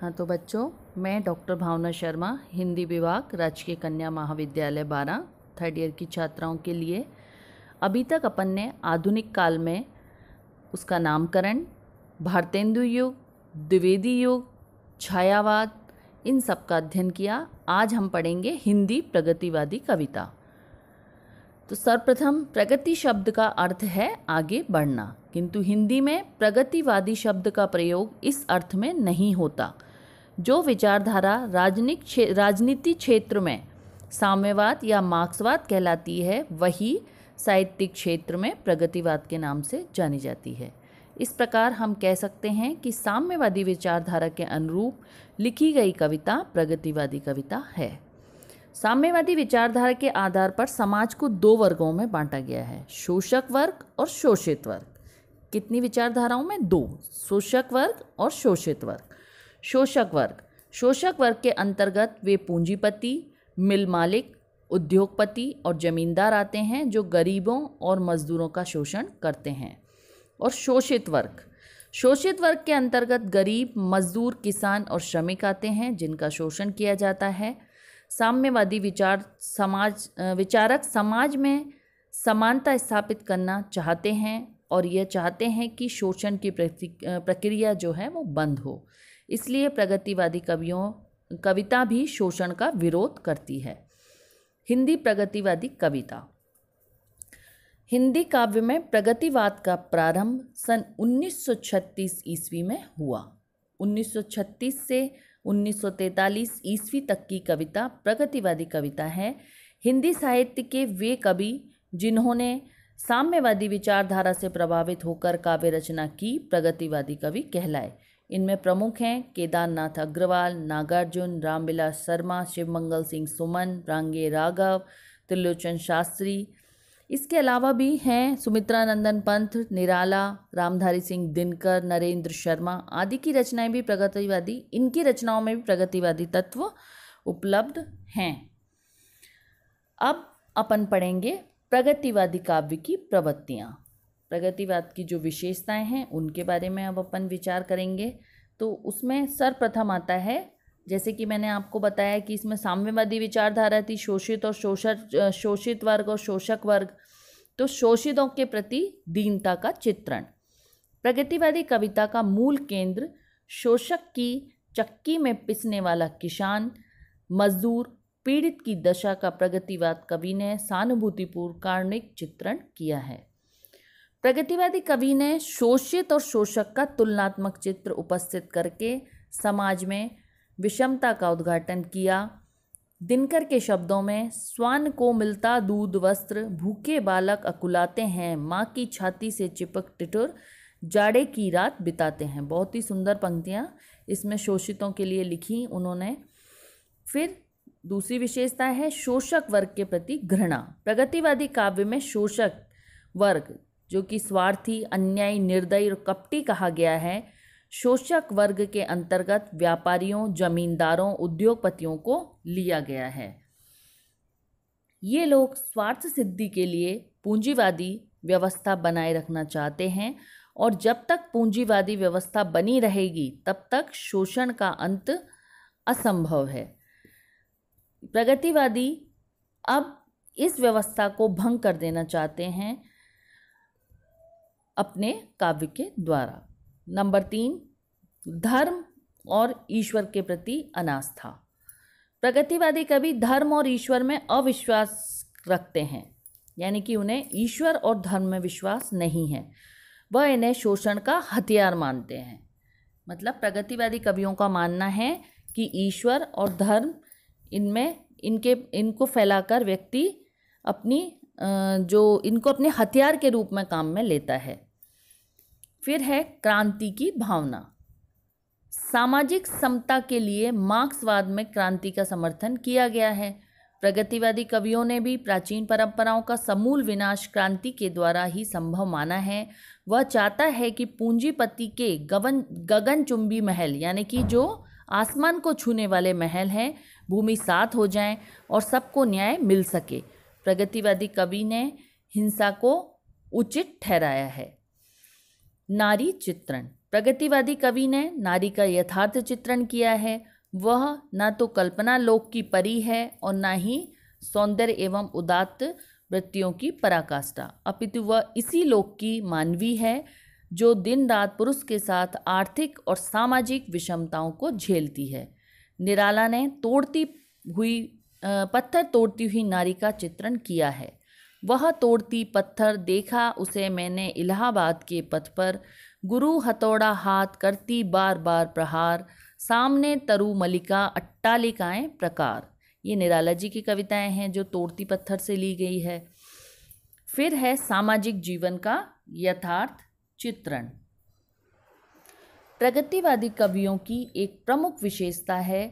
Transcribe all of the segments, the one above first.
हाँ तो बच्चों मैं डॉक्टर भावना शर्मा हिंदी विभाग राजकीय कन्या महाविद्यालय बारह थर्ड ईयर की छात्राओं के लिए अभी तक अपन ने आधुनिक काल में उसका नामकरण भारतेंदु युग द्विवेदी युग छायावाद इन सब का अध्ययन किया आज हम पढ़ेंगे हिंदी प्रगतिवादी कविता तो सर्वप्रथम प्रगति शब्द का अर्थ है आगे बढ़ना किंतु हिंदी में प्रगतिवादी शब्द का प्रयोग इस अर्थ में नहीं होता जो विचारधारा राजनीतिक छे, राजनीति क्षेत्र में साम्यवाद या मार्क्सवाद कहलाती है वही साहित्यिक क्षेत्र में प्रगतिवाद के नाम से जानी जाती है इस प्रकार हम कह सकते हैं कि साम्यवादी विचारधारा के अनुरूप लिखी गई कविता प्रगतिवादी कविता है साम्यवादी विचारधारा के आधार पर समाज को दो वर्गों में बांटा गया है शोषक वर्ग और शोषित वर्ग कितनी विचारधाराओं में दो शोषक वर्ग और शोषित वर्ग शोषक वर्ग शोषक वर्ग के अंतर्गत वे पूंजीपति मिल मालिक उद्योगपति और ज़मींदार आते हैं जो गरीबों और मज़दूरों का शोषण करते हैं और शोषित वर्ग शोषित वर्ग के अंतर्गत गरीब मजदूर किसान और श्रमिक आते हैं जिनका शोषण किया जाता है साम्यवादी विचार समाज विचारक समाज में समानता स्थापित करना चाहते हैं और यह चाहते हैं कि शोषण की प्रक्रिया जो है वो बंद हो इसलिए प्रगतिवादी कवियों कविता भी शोषण का विरोध करती है हिंदी प्रगतिवादी कविता हिंदी काव्य में प्रगतिवाद का प्रारंभ सन 1936 ईस्वी में हुआ 1936 से 1943 ईस्वी तक की कविता प्रगतिवादी कविता है हिंदी साहित्य के वे कवि जिन्होंने साम्यवादी विचारधारा से प्रभावित होकर काव्य रचना की प्रगतिवादी कवि कहलाए इनमें प्रमुख हैं केदारनाथ अग्रवाल नागार्जुन रामविलास शर्मा शिवमंगल सिंह सुमन रांगे राघव त्रिलोचन शास्त्री इसके अलावा भी हैं सुमित्रा नंदन पंथ निराला रामधारी सिंह दिनकर नरेंद्र शर्मा आदि की रचनाएं भी प्रगतिवादी इनकी रचनाओं में भी प्रगतिवादी तत्व उपलब्ध हैं अब अपन पढ़ेंगे प्रगतिवादी काव्य की प्रवृत्तियाँ प्रगतिवाद की जो विशेषताएं हैं उनके बारे में अब अपन विचार करेंगे तो उसमें सर्वप्रथम आता है जैसे कि मैंने आपको बताया कि इसमें साम्यवादी विचारधारा थी शोषित और शोषक शोषित वर्ग और शोषक वर्ग तो शोषितों के प्रति दीनता का चित्रण प्रगतिवादी कविता का मूल केंद्र शोषक की चक्की में पिसने वाला किसान मजदूर पीड़ित की दशा का प्रगतिवाद कवि ने सहानुभूतिपूर्ण कारणिक चित्रण किया है प्रगतिवादी कवि ने शोषित और शोषक का तुलनात्मक चित्र उपस्थित करके समाज में विषमता का उद्घाटन किया दिनकर के शब्दों में स्वान को मिलता दूध वस्त्र भूखे बालक अकुलाते हैं माँ की छाती से चिपक टिटुर जाड़े की रात बिताते हैं बहुत ही सुंदर पंक्तियाँ इसमें शोषितों के लिए लिखी उन्होंने फिर दूसरी विशेषता है शोषक वर्ग के प्रति घृणा प्रगतिवादी काव्य में शोषक वर्ग जो कि स्वार्थी अन्यायी निर्दयी और कपटी कहा गया है शोषक वर्ग के अंतर्गत व्यापारियों जमींदारों उद्योगपतियों को लिया गया है ये लोग स्वार्थ सिद्धि के लिए पूंजीवादी व्यवस्था बनाए रखना चाहते हैं और जब तक पूंजीवादी व्यवस्था बनी रहेगी तब तक शोषण का अंत असंभव है प्रगतिवादी अब इस व्यवस्था को भंग कर देना चाहते हैं अपने काव्य के द्वारा नंबर तीन धर्म और ईश्वर के प्रति अनास्था प्रगतिवादी कवि धर्म और ईश्वर में अविश्वास रखते हैं यानी कि उन्हें ईश्वर और धर्म में विश्वास नहीं है वह इन्हें शोषण का हथियार मानते हैं मतलब प्रगतिवादी कवियों का मानना है कि ईश्वर और धर्म इनमें इनके इनको फैलाकर व्यक्ति अपनी जो इनको अपने हथियार के रूप में काम में लेता है फिर है क्रांति की भावना सामाजिक समता के लिए मार्क्सवाद में क्रांति का समर्थन किया गया है प्रगतिवादी कवियों ने भी प्राचीन परंपराओं का समूल विनाश क्रांति के द्वारा ही संभव माना है वह चाहता है कि पूंजीपति के गगन गगनचुंबी महल यानी कि जो आसमान को छूने वाले महल हैं भूमि साथ हो जाएं और सबको न्याय मिल सके प्रगतिवादी कवि ने हिंसा को उचित ठहराया है नारी चित्रण प्रगतिवादी कवि ने नारी का यथार्थ चित्रण किया है वह न तो कल्पना लोक की परी है और न ही सौंदर्य एवं उदात्त वृत्तियों की पराकाष्ठा अपितु वह इसी लोक की मानवी है जो दिन रात पुरुष के साथ आर्थिक और सामाजिक विषमताओं को झेलती है निराला ने तोड़ती हुई पत्थर तोड़ती हुई नारी का चित्रण किया है वह तोड़ती पत्थर देखा उसे मैंने इलाहाबाद के पथ पर गुरु हथौड़ा हाथ करती बार बार प्रहार सामने तरु मलिका अट्टालिकाएँ प्रकार ये निराला जी की कविताएं हैं जो तोड़ती पत्थर से ली गई है फिर है सामाजिक जीवन का यथार्थ चित्रण प्रगतिवादी कवियों की एक प्रमुख विशेषता है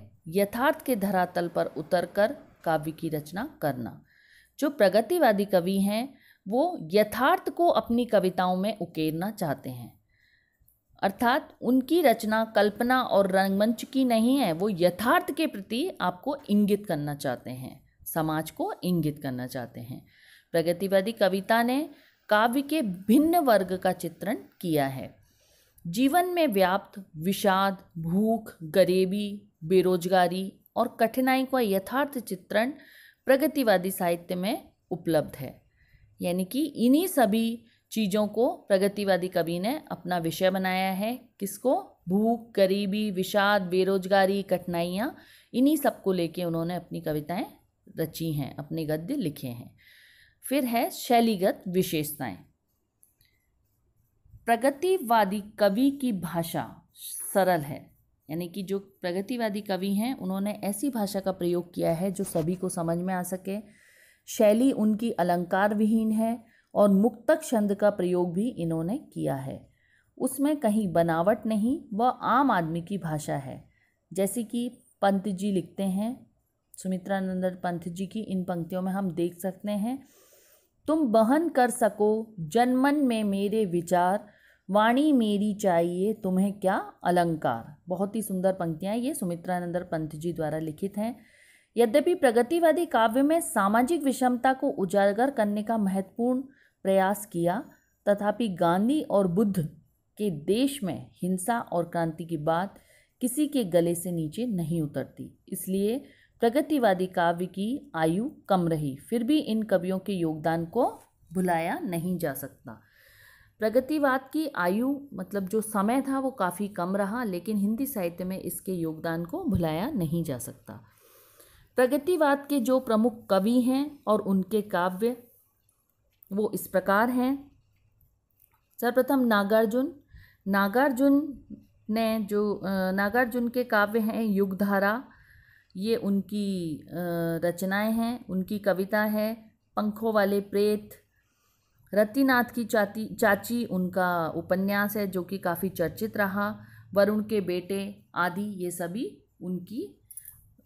यथार्थ के धरातल पर उतरकर काव्य की रचना करना जो प्रगतिवादी कवि हैं वो यथार्थ को अपनी कविताओं में उकेरना चाहते हैं अर्थात उनकी रचना कल्पना और रंगमंच की नहीं है वो यथार्थ के प्रति आपको इंगित करना चाहते हैं समाज को इंगित करना चाहते हैं प्रगतिवादी कविता ने काव्य के भिन्न वर्ग का चित्रण किया है जीवन में व्याप्त विषाद भूख गरीबी बेरोजगारी और कठिनाई का यथार्थ चित्रण प्रगतिवादी साहित्य में उपलब्ध है यानी कि इन्हीं सभी चीज़ों को प्रगतिवादी कवि ने अपना विषय बनाया है किसको भूख गरीबी विषाद बेरोजगारी कठिनाइयाँ इन्हीं सब को लेके उन्होंने अपनी कविताएं रची हैं अपने गद्य लिखे हैं फिर है शैलीगत विशेषताएं प्रगतिवादी कवि की भाषा सरल है यानी कि जो प्रगतिवादी कवि हैं उन्होंने ऐसी भाषा का प्रयोग किया है जो सभी को समझ में आ सके शैली उनकी अलंकार विहीन है और मुक्तक छंद का प्रयोग भी इन्होंने किया है उसमें कहीं बनावट नहीं वह आम आदमी की भाषा है जैसे कि पंत जी लिखते हैं नंदन पंत जी की इन पंक्तियों में हम देख सकते हैं तुम बहन कर सको जनमन में मेरे विचार वाणी मेरी चाहिए तुम्हें क्या अलंकार बहुत ही सुंदर पंक्तियाँ ये सुमित्रानंदर पंत जी द्वारा लिखित हैं यद्यपि प्रगतिवादी काव्य में सामाजिक विषमता को उजागर करने का महत्वपूर्ण प्रयास किया तथापि गांधी और बुद्ध के देश में हिंसा और क्रांति की बात किसी के गले से नीचे नहीं उतरती इसलिए प्रगतिवादी काव्य की आयु कम रही फिर भी इन कवियों के योगदान को भुलाया नहीं जा सकता प्रगतिवाद की आयु मतलब जो समय था वो काफ़ी कम रहा लेकिन हिंदी साहित्य में इसके योगदान को भुलाया नहीं जा सकता प्रगतिवाद के जो प्रमुख कवि हैं और उनके काव्य वो इस प्रकार हैं सर्वप्रथम नागार्जुन नागार्जुन ने जो नागार्जुन के काव्य हैं युगधारा ये उनकी रचनाएं हैं उनकी कविता है पंखों वाले प्रेत रत्तीनाथ की चाती चाची उनका उपन्यास है जो कि काफ़ी चर्चित रहा वरुण के बेटे आदि ये सभी उनकी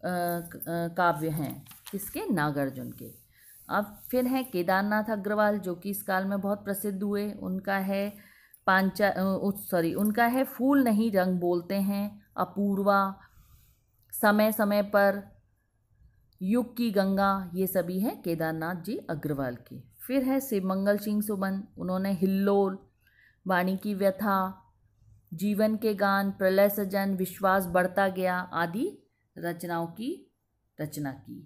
काव्य हैं किसके नागार्जुन के अब फिर हैं केदारनाथ अग्रवाल जो कि इस काल में बहुत प्रसिद्ध हुए उनका है पांचा सॉरी उनका है फूल नहीं रंग बोलते हैं अपूर्वा समय समय पर युग की गंगा ये सभी हैं केदारनाथ जी अग्रवाल की फिर है शिव मंगल सिंह सुमन उन्होंने हिल्लोल वाणी की व्यथा जीवन के गान प्रलय सजन विश्वास बढ़ता गया आदि रचनाओं की रचना की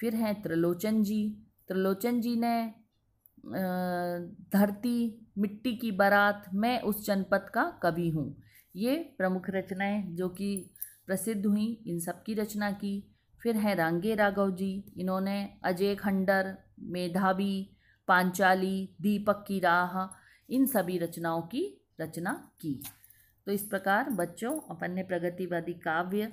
फिर हैं त्रिलोचन जी त्रिलोचन जी ने धरती मिट्टी की बारात मैं उस जनपद का कवि हूँ ये प्रमुख रचनाएं जो कि प्रसिद्ध हुई इन सब की रचना की फिर हैं रांगे राघव जी इन्होंने अजय खंडर मेधावी पांचाली दीपक की राह इन सभी रचनाओं की रचना की तो इस प्रकार बच्चों अपन ने प्रगतिवादी काव्य